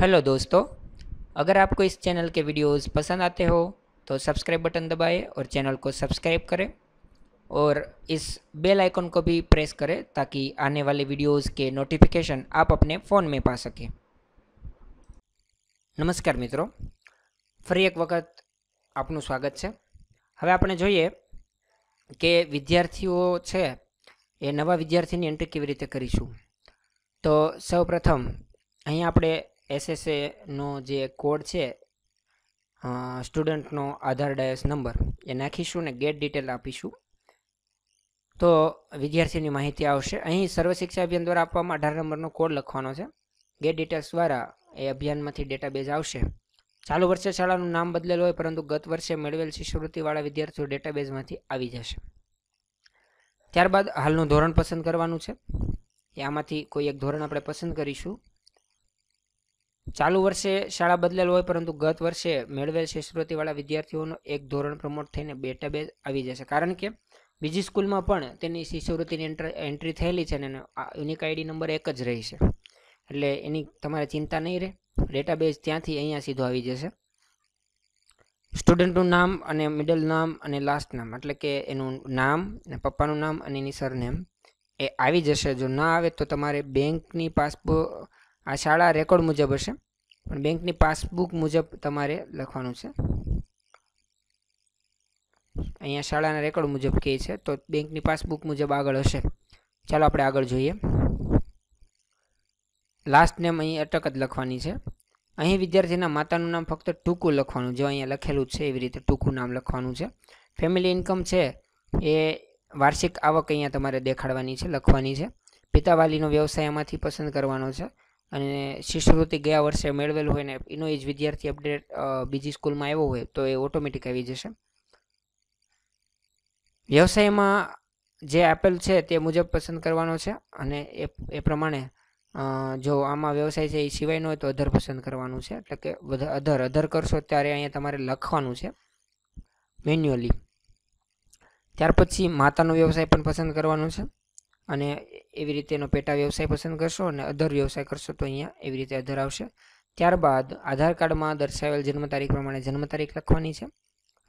hello दोस्तों अगर आपको इस चैनल के वीडियोस पसंद आते हो तो सब्सक्राइब बटन दबाएं और चैनल को सब्सक्राइब करें और इस बेल आइकन को भी प्रेस करें ताकि आने वाले वीडियोस के नोटिफिकेशन आप अपने फ़ोन में पा सकें નમસ્કાર મિત્રો ફરી એક વખત આપનું સ્વાગત છે હવે આપણે જોઈએ કે વિદ્યાર્થીઓ છે એ નવા વિદ્યાર્થીની એન્ટ્રી કેવી રીતે કરીશું તો સૌપ્રથમ અહીંયા આપણે એસએસએનો જે કોડ છે સ્ટુડન્ટનો આધાર ડાયસ નંબર એ નાખીશું ને ગેટ ડિટેલ આપીશું તો વિદ્યાર્થીની માહિતી આવશે અહીં સર્વ શિક્ષા અભિયાન દ્વારા આપવામાં અઢાર નંબરનો કોડ લખવાનો છે ગેટ ડિટેલ્સ દ્વારા એ અભિયાનમાંથી ડેટાબેઝ આવશે ચાલુ વર્ષે શાળાનું નામ બદલેલ હોય પરંતુ ગત વર્ષે મેળવેલ શિષ્યવૃત્તિવાળા વિદ્યાર્થીઓ ડેટાબેઝમાંથી આવી જશે ત્યારબાદ હાલનું ધોરણ પસંદ કરવાનું છે એ આમાંથી કોઈ એક ધોરણ આપણે પસંદ કરીશું ચાલુ વર્ષે શાળા બદલેલ હોય પરંતુ ગત વર્ષે મેળવેલ શિષ્યવૃત્તિવાળા વિદ્યાર્થીઓનો એક ધોરણ પ્રમોટ થઈને બેટા બે આવી જશે કારણ કે બીજી સ્કૂલમાં પણ તેની શિષ્યવૃત્તિની એન્ટ્રી થયેલી છે અને આ યુનિક આઈડી નંબર એક જ રહેશે એટલે એની તમારે ચિંતા નહીં રહે ડેટાબેઝ ત્યાંથી અહીંયા સીધો આવી જશે સ્ટુડન્ટનું નામ અને મિડલ નામ અને લાસ્ટ નામ એટલે કે એનું નામ અને પપ્પાનું નામ અને એની સરનેમ એ આવી જશે જો ના આવે તો તમારે બેંકની પાસબુક આ શાળા રેકોર્ડ મુજબ હશે પણ બેંકની પાસબુક મુજબ તમારે લખવાનું છે અહીંયા શાળાના રેકોર્ડ મુજબ કહે છે તો બેંકની પાસબુક મુજબ આગળ હશે ચાલો આપણે આગળ જોઈએ લાસ્ટ નેમ અહીં અટક જ લખવાની છે અહીં વિદ્યાર્થીના માતાનું નામ ફક્ત ટૂંકું લખવાનું જે અહીંયા લખેલું છે એવી રીતે ટૂંકું નામ લખવાનું છે ફેમિલી ઇન્કમ છે એ વાર્ષિક આવક અહીંયા તમારે દેખાડવાની છે લખવાની છે પિતાવાલીનો વ્યવસાય એમાંથી પસંદ કરવાનો છે અને શિષ્યવૃત્તિ ગયા વર્ષે મેળવેલ હોય ને એનો એ જ વિદ્યાર્થી અપડેટ બીજી સ્કૂલમાં આવ્યો હોય તો એ ઓટોમેટિક આવી જશે વ્યવસાયમાં જે આપેલ છે તે મુજબ પસંદ કરવાનો છે અને એ એ પ્રમાણે જો આમાં વ્યવસાય છે એ સિવાયનો હોય તો અધર પસંદ કરવાનું છે એટલે કે અધર અધર કરશો ત્યારે અહીંયા તમારે લખવાનું છે મેન્યુઅલી ત્યાર પછી માતાનો વ્યવસાય પણ પસંદ કરવાનો છે અને એવી રીતે એનો પેટા વ્યવસાય પસંદ કરશો અને અધર વ્યવસાય કરશો તો અહીંયા એવી રીતે અધર આવશે ત્યારબાદ આધાર કાર્ડમાં દર્શાવેલ જન્મ તારીખ પ્રમાણે જન્મ તારીખ લખવાની છે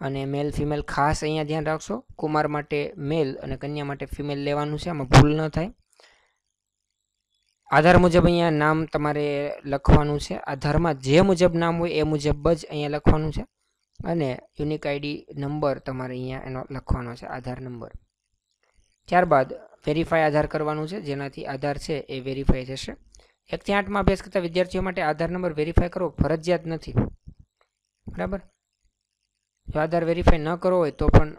અને મેલ ફિમેલ ખાસ અહીંયા ધ્યાન રાખશો કુમાર માટે મેલ અને કન્યા માટે ફિમેલ લેવાનું છે આમાં ભૂલ ન થાય આધાર મુજબ અહીંયા નામ તમારે લખવાનું છે આધારમાં જે મુજબ નામ હોય એ મુજબ જ અહીંયા લખવાનું છે અને યુનિક આઈડી નંબર તમારે અહીંયા એનો લખવાનો છે આધાર નંબર ત્યારબાદ વેરીફાઈ આધાર કરવાનું છે જેનાથી આધાર છે એ વેરીફાઈ થશે એકથી આઠમાં અભ્યાસ કરતા વિદ્યાર્થીઓ માટે આધાર નંબર વેરીફાય કરવો ફરજિયાત નથી બરાબર જો આધાર વેરીફાઈ ન કરવો હોય તો પણ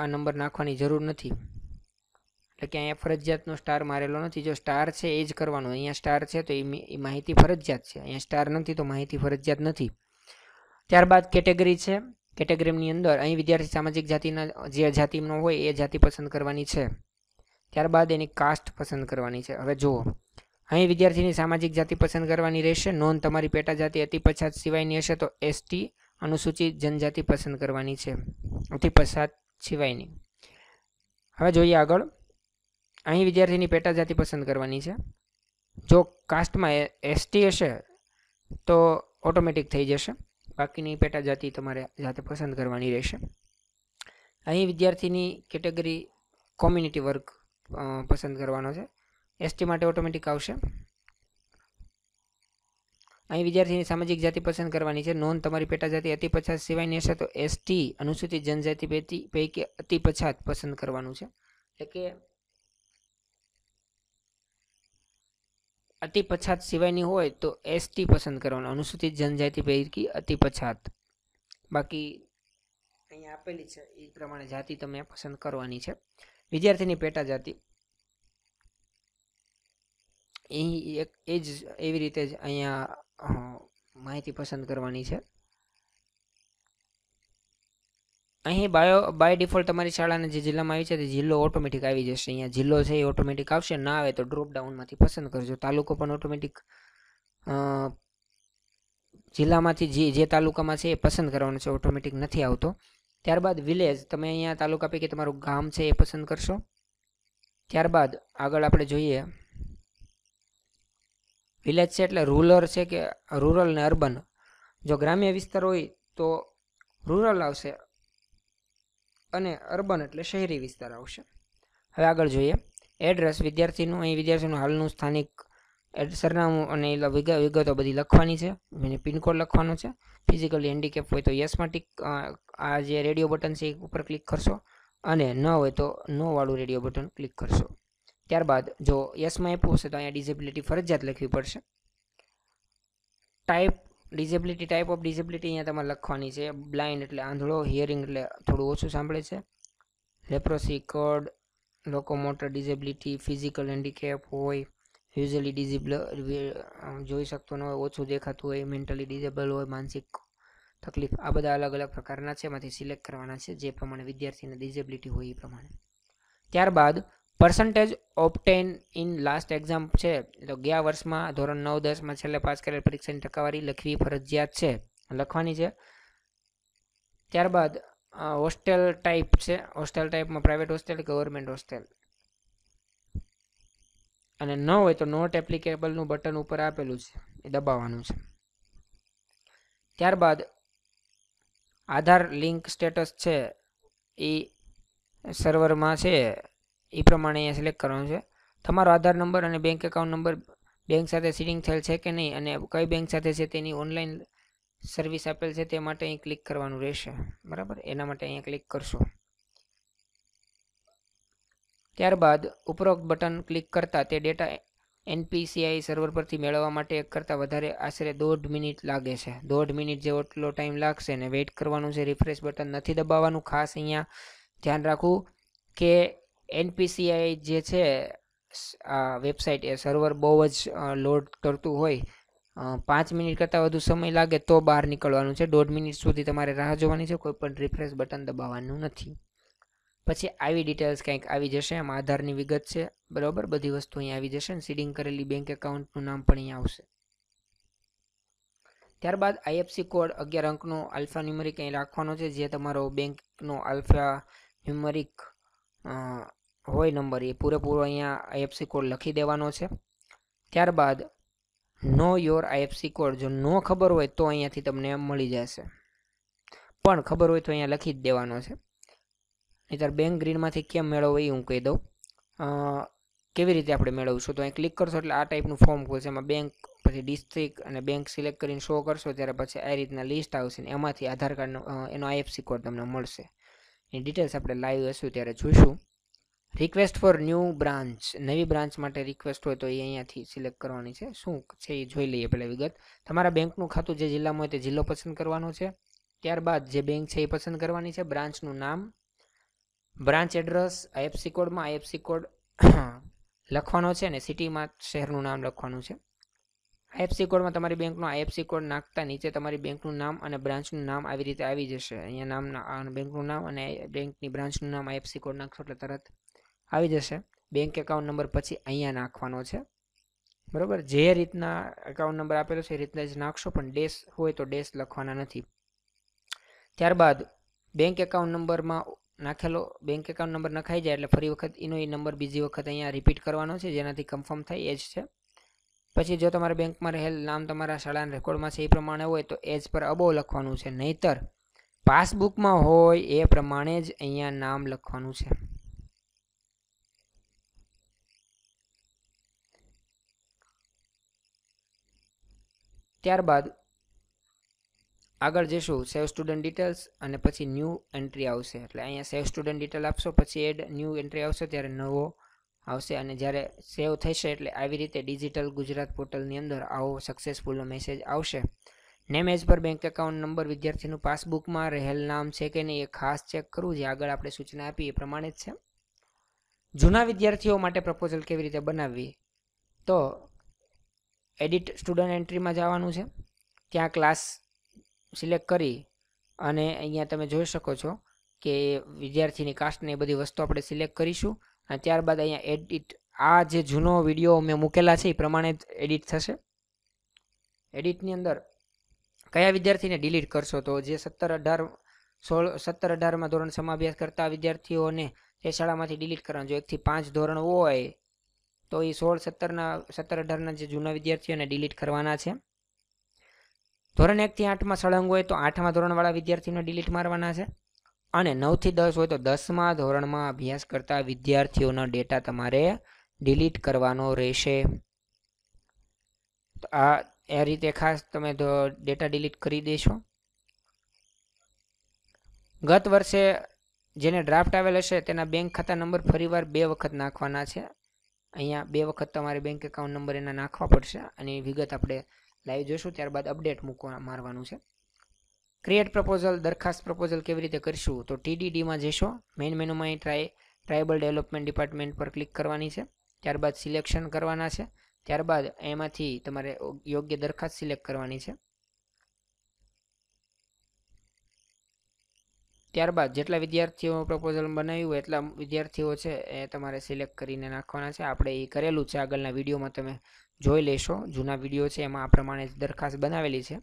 આ નંબર નાખવાની જરૂર નથી એટલે કે અહીંયા ફરજિયાતનો સ્ટાર મારેલો નથી જો સ્ટાર છે એ જ કરવાનો અહીંયા સ્ટાર છે તો એ માહિતી ફરજિયાત છે અહીંયા સ્ટાર નથી તો માહિતી ફરજિયાત નથી ત્યારબાદ કેટેગરી છે કેટેગરીની અંદર અહીં વિદ્યાર્થી સામાજિક જાતિના જે જાતિનો હોય એ જાતિ પસંદ કરવાની છે ત્યારબાદ એની કાસ્ટ પસંદ કરવાની છે હવે જુઓ અહીં વિદ્યાર્થીની સામાજિક જાતિ પસંદ કરવાની રહેશે નોંધ તમારી પેટા જાતિ અતિ પછાત સિવાયની હશે તો એસટી અનુસૂચિત જનજાતિ પસંદ કરવાની છે અતિ પછાત સિવાયની હવે જોઈએ આગળ અહીં વિદ્યાર્થીની પેટા જાતિ પસંદ કરવાની છે જો કાસ્ટમાં એસટી હશે તો ઓટોમેટિક થઈ જશે બાકીની પેટા જાતિ તમારે જાતે પસંદ કરવાની રહેશે અહીં વિદ્યાર્થીની કેટેગરી કોમ્યુનિટી વર્ક પસંદ કરવાનો છે એસટી માટે ઓટોમેટિક આવશે અહીં વિદ્યાર્થીની સામાજિક જાતિ પસંદ કરવાની છે નોંધ તમારી પેટા જાતિ અતિ પછાત સિવાયની હશે તો એસટી અનુસૂચિત જનજાતિ પૈકી અતિ પછાત પસંદ કરવાનું છે એટલે કે અતિ પછાત સિવાયની હોય તો એસટી પસંદ કરવાનું અનુસૂચિત જનજાતિ પૈકી અતિ પછાત બાકી અહીંયા આપેલી છે એ પ્રમાણે જાતિ તમે પસંદ કરવાની છે વિદ્યાર્થીની પેટા જાતિ એ એક એ જ એવી રીતે જ અહીંયા માહિતી પસંદ કરવાની છે અહીં બાયો બાય ડિફોલ્ટ તમારી શાળાના જે જિલ્લામાં આવી છે તે જિલ્લો ઓટોમેટિક આવી જશે અહીંયા જિલ્લો છે એ ઓટોમેટિક આવશે ના આવે તો ડ્રોપ ડાઉનમાંથી પસંદ કરજો તાલુકો પણ ઓટોમેટિક જિલ્લામાંથી જે જે તાલુકામાં છે એ પસંદ કરવાનો છે ઓટોમેટિક નથી આવતો ત્યારબાદ વિલેજ તમે અહીંયા તાલુકા પૈકી તમારું ગામ છે એ પસંદ કરશો ત્યારબાદ આગળ આપણે જોઈએ વિલેજ છે એટલે રૂરલ છે કે રૂરલ ને અર્બન જો ગ્રામ્ય વિસ્તાર હોય તો રૂરલ આવશે અને અર્બન એટલે શહેરી વિસ્તાર આવશે હવે આગળ જોઈએ એડ્રેસ વિદ્યાર્થીનું અહીં વિદ્યાર્થીનું હાલનું સ્થાનિક એડ સરનામું અને એ વિગતો બધી લખવાની છે એને પિનકોડ લખવાનો છે ફિઝિકલી હેન્ડીકેપ હોય તો યસમાં ટીક આ જે રેડિયો બટન છે એ ઉપર ક્લિક કરશો અને ન હોય તો નોવાળું રેડિયો બટન ક્લિક કરશો ત્યારબાદ જો યસમાં એપ હશે તો અહીંયા ડિઝેબિલિટી ફરજિયાત લખવી પડશે type disability type of disability અહીંયા તમારે લખવાની છે બ્લાઇન્ડ એટલે આંધળો હિયરિંગ એટલે થોડું ઓછું સાંભળે છે leprosy cured locomotor disability physical handicap હોય યુઝલી ડિઝિબલ uh, જોઈ શકતો ન હોય ઓછું દેખાતું હોય મેન્ટલી ડિઝેબલ હોય માનસિક તકલીફ આ બધા અલગ અલગ પ્રકારના છે એમાંથી સિલેક્ટ કરવાના છે જે પ્રમાણે વિદ્યાર્થીને ડિઝેબિલિટી હોય એ પ્રમાણે ત્યારબાદ percentage obtained in last exam છે તો ગયા વર્ષમાં ધોરણ નવ દસમાં છેલ્લે પાસ કરેલ પરીક્ષાની ટકાવારી લખવી ફરજિયાત છે લખવાની છે ત્યારબાદ હોસ્ટેલ ટાઈપ છે હોસ્ટેલ ટાઈપમાં પ્રાઇવેટ હોસ્ટેલ ગવર્મેન્ટ હોસ્ટેલ અને ન હોય તો નોટ એપ્લિકેબલનું બટન ઉપર આપેલું છે એ દબાવવાનું છે ત્યારબાદ આધાર લિંક સ્ટેટસ છે એ સર્વરમાં છે એ પ્રમાણે અહીંયા સિલેક્ટ કરવાનું છે તમારો આધાર નંબર અને બેંક એકાઉન્ટ નંબર બેંક સાથે સીડિંગ થયેલ છે કે નહીં અને કઈ બેંક સાથે છે તેની ઓનલાઈન સર્વિસ આપેલ છે તે માટે અહીં ક્લિક કરવાનું રહેશે બરાબર એના માટે અહીંયા ક્લિક કરશું ત્યારબાદ ઉપરોક્ત બટન ક્લિક કરતાં તે ડેટા એનપીસીઆઈ સર્વર પરથી મેળવવા માટે એક કરતાં વધારે આશરે દોઢ મિનિટ લાગે છે દોઢ મિનિટ જેવો એટલો ટાઈમ લાગશે ને વેઇટ કરવાનું છે રિફ્રેશ બટન નથી દબાવવાનું ખાસ અહીંયા ધ્યાન રાખવું કે એનપીસીઆઈ જે છે આ વેબસાઇટ એ સર્વર બહુ જ લોડ કરતું હોય પાંચ મિનિટ કરતાં વધુ સમય લાગે તો બહાર નીકળવાનું છે દોઢ મિનિટ સુધી તમારે રાહ જોવાની છે કોઈ પણ રિફ્રેશ બટન દબાવવાનું નથી પછી આવી ડિટેલ્સ કંઈક આવી જશે આમાં આધારની વિગત છે બરાબર બધી વસ્તુ અહીંયા આવી જશે અને સીડિંગ કરેલી બેંક એકાઉન્ટનું નામ પણ અહીંયા આવશે ત્યારબાદ આઈએફસી કોડ અગિયાર અંકનો આલ્ફા ન્યુમરિક અહીં રાખવાનો છે જે તમારો બેંકનો આલ્ફા ન્યુમરિક હોય નંબર એ પૂરેપૂરો અહીંયા આઈએફસી કોડ લખી દેવાનો છે ત્યારબાદ નો યોર આઈએફસી કોડ જો નો ખબર હોય તો અહીંયાથી તમને મળી જશે પણ ખબર હોય તો અહીંયા લખી જ દેવાનો છે નહીંતર બેંક ગ્રીનમાંથી કેમ મેળવવો એ હું કહી દઉં કેવી રીતે આપણે મેળવશું તો અહીં ક્લિક કરશો એટલે આ ટાઈપનું ફોર્મ ખુલશે એમાં બેંક પછી ડિસ્ટ્રિક્ટ અને બેંક સિલેક્ટ કરીને શો કરશો ત્યારે પછી આ રીતના લિસ્ટ આવશે ને એમાંથી આધાર કાર્ડનો એનો આઈએફસી કોડ તમને મળશે એની ડિટેલ્સ આપણે લાઈવ હશું ત્યારે જોઈશું રિક્વેસ્ટ ફોર ન્યૂ બ્રાન્ચ નવી બ્રાન્ચ માટે રિક્વેસ્ટ હોય તો એ અહીંયાથી સિલેક્ટ કરવાની છે શું છે એ જોઈ લઈએ પહેલાં વિગત તમારા બેંકનું ખાતું જે જિલ્લામાં હોય તે જિલ્લો પસંદ કરવાનો છે ત્યારબાદ જે બેંક છે એ પસંદ કરવાની છે બ્રાન્ચનું નામ બ્રાન્ચ એડ્રેસ આઈએફસી કોડમાં આઈએફસી કોડ લખવાનો છે અને સિટીમાં શહેરનું નામ લખવાનું છે આઈએફસી કોડમાં તમારી બેંકનો આઈએફસી કોડ નાખતા નીચે તમારી બેંકનું નામ અને બ્રાન્ચનું નામ આવી રીતે આવી જશે અહીંયા નામ બેંકનું નામ અને બેંકની બ્રાન્ચનું નામ આઈએફસી કોડ નાખશો એટલે તરત આવી જશે બેંક એકાઉન્ટ નંબર પછી અહીંયા નાખવાનો છે બરાબર જે રીતના એકાઉન્ટ નંબર આપેલો છે એ રીતના જ નાખશો પણ ડેશ હોય તો ડેસ લખવાના નથી ત્યારબાદ બેંક એકાઉન્ટ નંબરમાં નાખેલો બેંક એકાઉન્ટ નંબર નખાઈ જાય એટલે ફરી વખત એનો એ નંબર બીજી વખત અહીંયા રિપીટ કરવાનો છે જેનાથી કન્ફર્મ થાય એ જ છે પછી જો તમારા બેંકમાં રહેલ નામ તમારા શાળાના રેકોર્ડમાં છે એ પ્રમાણે હોય તો એજ પર અબો લખવાનું છે નહીતર પાસબુકમાં હોય એ પ્રમાણે જ અહીંયા નામ લખવાનું છે ત્યારબાદ આગળ જઈશું સેવ સ્ટુડન્ટ ડિટેલ્સ અને પછી ન્યૂ એન્ટ્રી આવશે એટલે અહીંયા સેવ સ્ટુડન્ટ ડિટેલ આપશો પછી એડ ન્યૂ એન્ટ્રી આવશે ત્યારે નવો આવશે અને જ્યારે સેવ થશે એટલે આવી રીતે ડિજિટલ ગુજરાત પોર્ટલની અંદર આવો સક્સેસફુલનો મેસેજ આવશે નેમ એજ પર બેંક એકાઉન્ટ નંબર વિદ્યાર્થીનું પાસબુકમાં રહેલ નામ છે કે નહીં એ ખાસ ચેક કરવું જે આગળ આપણે સૂચના આપીએ એ પ્રમાણે જ છે જૂના વિદ્યાર્થીઓ માટે પ્રપોઝલ કેવી રીતે બનાવવી તો એડિટ સ્ટુડન્ટ એન્ટ્રીમાં જવાનું છે ત્યાં ક્લાસ સિલેક્ટ કરી અને અહીંયા તમે જોઈ શકો છો કે વિદ્યાર્થીની કાસ્ટને એ બધી વસ્તુ આપણે સિલેક્ટ કરીશું અને ત્યારબાદ અહીંયા એડિટ આ જે જૂનો વિડીયો મેં મૂકેલા છે એ પ્રમાણે જ એડિટ થશે એડિટની અંદર કયા વિદ્યાર્થીને ડિલીટ કરશો તો જે સત્તર અઢાર સોળ સત્તર અઢારમાં ધોરણ સમાભ્યાસ કરતા વિદ્યાર્થીઓને તે શાળામાંથી ડિલીટ કરવાનું જો એકથી પાંચ ધોરણ હોય તો એ સોળ સત્તરના સત્તર અઢારના જે જૂના વિદ્યાર્થીઓને ડિલીટ કરવાના છે ધોરણ એકથી આઠમાં સળંગ હોય તો આઠમાં ધોરણવાળા વિદ્યાર્થીઓને ડિલીટ મારવાના છે અને નવથી દસ હોય તો દસમા ધોરણમાં અભ્યાસ કરતા વિદ્યાર્થીઓનો ડેટા તમારે ડિલીટ કરવાનો રહેશે આ એ રીતે ખાસ તમે ડેટા ડિલીટ કરી દેશો ગત વર્ષે જેને ડ્રાફ્ટ આવેલ હશે તેના બેંક ખાતા નંબર ફરીવાર બે વખત નાખવાના છે અહીંયા બે વખત તમારે બેંક એકાઉન્ટ નંબર એના નાખવા પડશે અને વિગત આપણે લાઈવ જોઈશું ત્યારબાદ અપડેટ મૂકવા મારવાનું છે ક્રિએટ પ્રપોઝલ દરખાસ્ત પ્રપોઝલ કેવી રીતે કરીશું તો ટીડીડીમાં જશો મેઇન મેનુમાં અહીં ટ્રાય ટ્રાઇબલ ડેવલપમેન્ટ ડિપાર્ટમેન્ટ પર ક્લિક કરવાની છે ત્યારબાદ સિલેક્શન કરવાના છે ત્યારબાદ એમાંથી તમારે યોગ્ય દરખાસ્ત સિલેક્ટ કરવાની છે ત્યારબાદ જેટલા વિદ્યાર્થીઓ પ્રપોઝલ બનાવ્યું એટલા વિદ્યાર્થીઓ છે એ તમારે સિલેક્ટ કરીને નાખવાના છે આપણે એ કરેલું છે આગળના વિડીયોમાં તમે જોઈ લેશો જૂના વિડીયો છે એમાં આ પ્રમાણે દરખાસ્ત બનાવેલી છે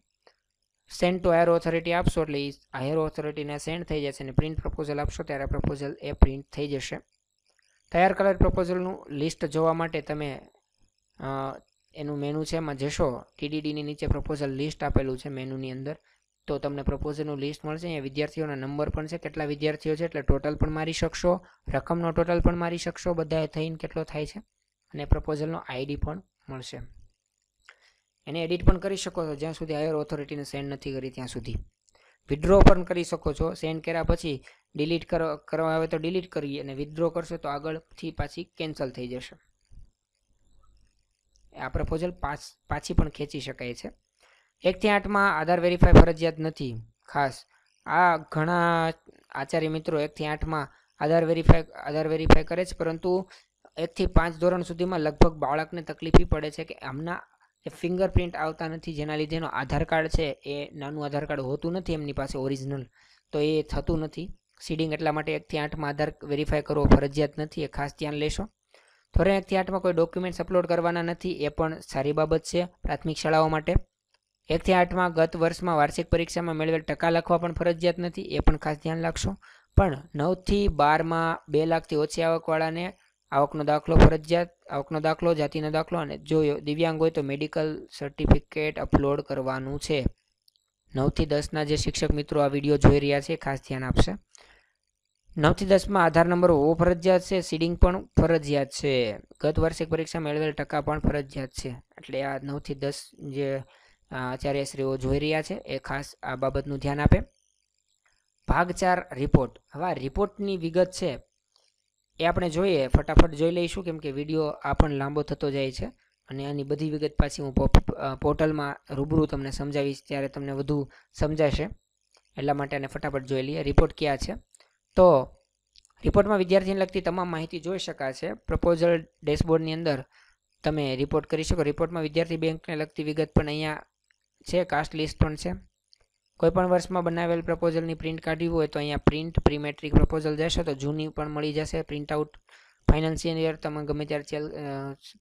સેન્ડ ટુ હાયર ઓથોરિટી આપશો એટલે એ હાયર ઓથોરિટીને સેન્ડ થઈ જશે અને પ્રિન્ટ પ્રપોઝલ આપશો ત્યારે પ્રપોઝલ એ પ્રિન્ટ થઈ જશે તૈયાર કરેલ પ્રપોઝલનું લિસ્ટ જોવા માટે તમે એનું મેનુ છે એમાં જશો ટીડીડીની નીચે પ્રપોઝલ લિસ્ટ આપેલું છે મેનુની અંદર તો તમને પ્રપોઝલનું લિસ્ટ મળશે અહીંયા વિદ્યાર્થીઓના નંબર પણ છે કેટલા વિદ્યાર્થીઓ છે એટલે ટોટલ પણ મારી શકશો રકમનો ટોટલ પણ મારી શકશો બધાએ થઈને કેટલો થાય છે અને પ્રપોઝલનો આઈડી પણ મળશે એને એડિટ પણ કરી શકો છો જ્યાં સુધી હાયર ઓથોરિટીને સેન્ડ નથી કરી ત્યાં સુધી વિડ્રો પણ કરી શકો છો સેન્ડ કર્યા પછી ડિલીટ કરવા આવે તો ડિલીટ કરી અને વિથડ્રો કરશો તો આગળથી પાછી કેન્સલ થઈ જશે આ પ્રપોઝલ પાછી પણ ખેંચી શકાય છે એકથી આઠમાં આધાર વેરીફાઈ ફરજિયાત નથી ખાસ આ ઘણા આચાર્ય મિત્રો એકથી આઠમાં આધાર વેરીફાઈ આધાર વેરીફાઈ કરે છે પરંતુ એકથી પાંચ ધોરણ સુધીમાં લગભગ બાળકને તકલીફી પડે છે કે એમના ફિંગરપ્રિન્ટ આવતા નથી જેના લીધેનો આધાર કાર્ડ છે એ નાનું આધાર કાર્ડ હોતું નથી એમની પાસે ઓરિજિનલ તો એ થતું નથી સીડિંગ એટલા માટે એકથી આઠમાં આધાર વેરીફાય કરવો ફરજિયાત નથી એ ખાસ ધ્યાન લેશો ધોરણ એકથી આઠમાં કોઈ ડોક્યુમેન્ટ્સ અપલોડ કરવાના નથી એ પણ સારી બાબત છે પ્રાથમિક શાળાઓ માટે એકથી આઠમાં ગત વર્ષમાં વાર્ષિક પરીક્ષામાં મેળવેલ ટકા લખવા પણ ફરજિયાત નથી એ પણ ખાસ ધ્યાન રાખશો પણ નવથી બારમાં બે લાખથી ઓછી આવકવાળાને આવકનો દાખલો ફરજિયાત આવકનો દાખલો જાતિનો દાખલો અને જો દિવ્યાંગ હોય તો મેડિકલ સર્ટિફિકેટ અપલોડ કરવાનું છે નવથી દસના જે શિક્ષક મિત્રો આ વિડીયો જોઈ રહ્યા છે ખાસ ધ્યાન આપશે નવથી દસમાં આધાર નંબર હોવો ફરજિયાત છે સીડિંગ પણ ફરજિયાત છે ગત વાર્ષિક પરીક્ષા મેળવેલ ટકા પણ ફરજિયાત છે એટલે આ નવથી દસ જે આચાર્યશ્રીઓ જોઈ રહ્યા છે એ ખાસ આ બાબતનું ધ્યાન આપે ભાગ ચાર રિપોર્ટ હવે આ રિપોર્ટની વિગત છે એ આપણે જોઈએ ફટાફટ જોઈ લઈશું કેમકે વિડીયો આ પણ લાંબો થતો જાય છે અને આની બધી વિગત પાછી હું પોર્ટલમાં રૂબરૂ તમને સમજાવીશ ત્યારે તમને વધુ સમજાશે એટલા માટે આને ફટાફટ જોઈ લઈએ રિપોર્ટ ક્યાં છે તો રિપોર્ટમાં વિદ્યાર્થીને લગતી તમામ માહિતી જોઈ શકાશે પ્રપોઝલ ડેશબોર્ડની અંદર તમે રિપોર્ટ કરી શકો રિપોર્ટમાં વિદ્યાર્થી બેંકને લગતી વિગત પણ અહીંયા છે કાસ્ટ લિસ્ટ પણ છે કોઈપણ વર્ષમાં બનાવેલ પ્રપોઝલની પ્રિન્ટ કાઢવી હોય તો અહીંયા પ્રિન્ટ પ્રીમેટ્રિક પ્રપોઝલ જશે તો જૂની પણ મળી જશે પ્રિન્ટ આઉટ ફાઇનાન્શિયલ ઇયર તમે ગમે ત્યારે ચેલ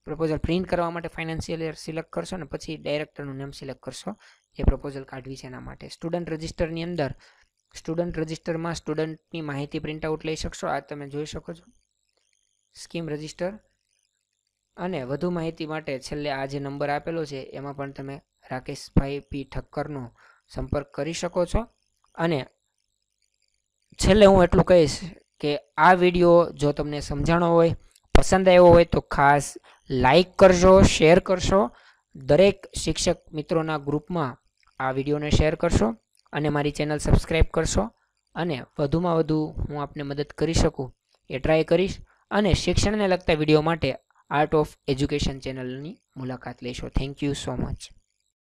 પ્રપોઝલ પ્રિન્ટ કરવા માટે ફાઇનાન્શિયલ યર સિલેક્ટ કરશો ને પછી ડાયરેક્ટરનું નામ સિલેક્ટ કરશો જે પ્રપોઝલ કાઢવી છે એના માટે સ્ટુડન્ટ રજિસ્ટરની અંદર સ્ટુડન્ટ રજિસ્ટરમાં સ્ટુડન્ટની માહિતી પ્રિન્ટ આઉટ લઈ શકશો આ તમે જોઈ શકો છો સ્કીમ રજિસ્ટર અને વધુ માહિતી માટે છેલ્લે આ જે નંબર આપેલો છે એમાં પણ તમે રાકેશભાઈ પી ઠક્કરનો સંપર્ક કરી શકો છો અને છેલ્લે હું એટલું કહીશ કે આ વિડીયો જો તમને સમજાણો હોય પસંદ આવ્યો હોય તો ખાસ લાઈક કરશો શેર કરશો દરેક શિક્ષક મિત્રોના ગ્રુપમાં આ વિડીયોને શેર કરશો અને મારી ચેનલ સબસ્ક્રાઈબ કરશો અને વધુમાં વધુ હું આપને મદદ કરી શકું એ ટ્રાય કરીશ અને શિક્ષણને લગતા વિડીયો માટે આર્ટ ઓફ એજ્યુકેશન ચેનલની મુલાકાત લેશો થેન્ક યુ સો મચ